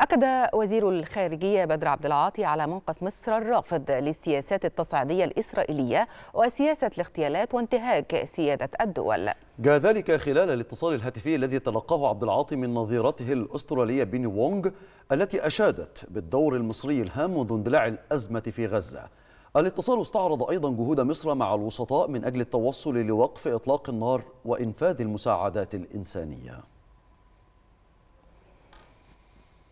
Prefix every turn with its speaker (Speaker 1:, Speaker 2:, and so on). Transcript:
Speaker 1: أكد وزير الخارجية بدر عبد العاطي على موقف مصر الرافض للسياسات التصعيدية الإسرائيلية وسياسة الاغتيالات وانتهاك سيادة الدول
Speaker 2: جاء ذلك خلال الاتصال الهاتفي الذي تلقاه عبد العاطي من نظيرته الأسترالية بيني وونغ التي أشادت بالدور المصري الهام منذ اندلاع الأزمة في غزة الاتصال استعرض أيضا جهود مصر مع الوسطاء من أجل التوصل لوقف إطلاق النار وإنفاذ المساعدات الإنسانية